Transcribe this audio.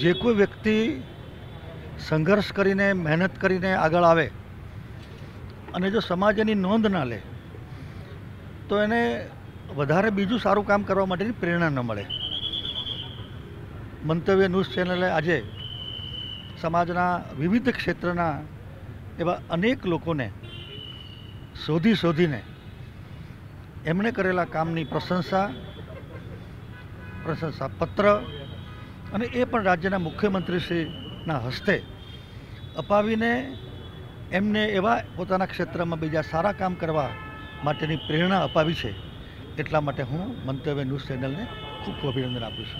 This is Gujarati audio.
જે કોઈ વ્યક્તિ સંઘર્ષ કરીને મહેનત કરીને આગળ આવે અને જો સમાજ એની નોંધ ના લે તો એને વધારે બીજું સારું કામ કરવા માટેની પ્રેરણા ન મળે મંતવ્ય ન્યૂઝ ચેનલે આજે સમાજના વિવિધ ક્ષેત્રના એવા અનેક લોકોને શોધી શોધીને એમણે કરેલા કામની પ્રશંસા પ્રશંસા પત્ર અને એ પણ રાજ્યના મુખ્યમંત્રીશ્રીના હસ્તે અપાવીને એમને એવા પોતાના ક્ષેત્રમાં બીજા સારા કામ કરવા માટેની પ્રેરણા અપાવી છે એટલા માટે હું મંતવ્ય ન્યૂઝ ચેનલને ખૂબ અભિનંદન આપું છું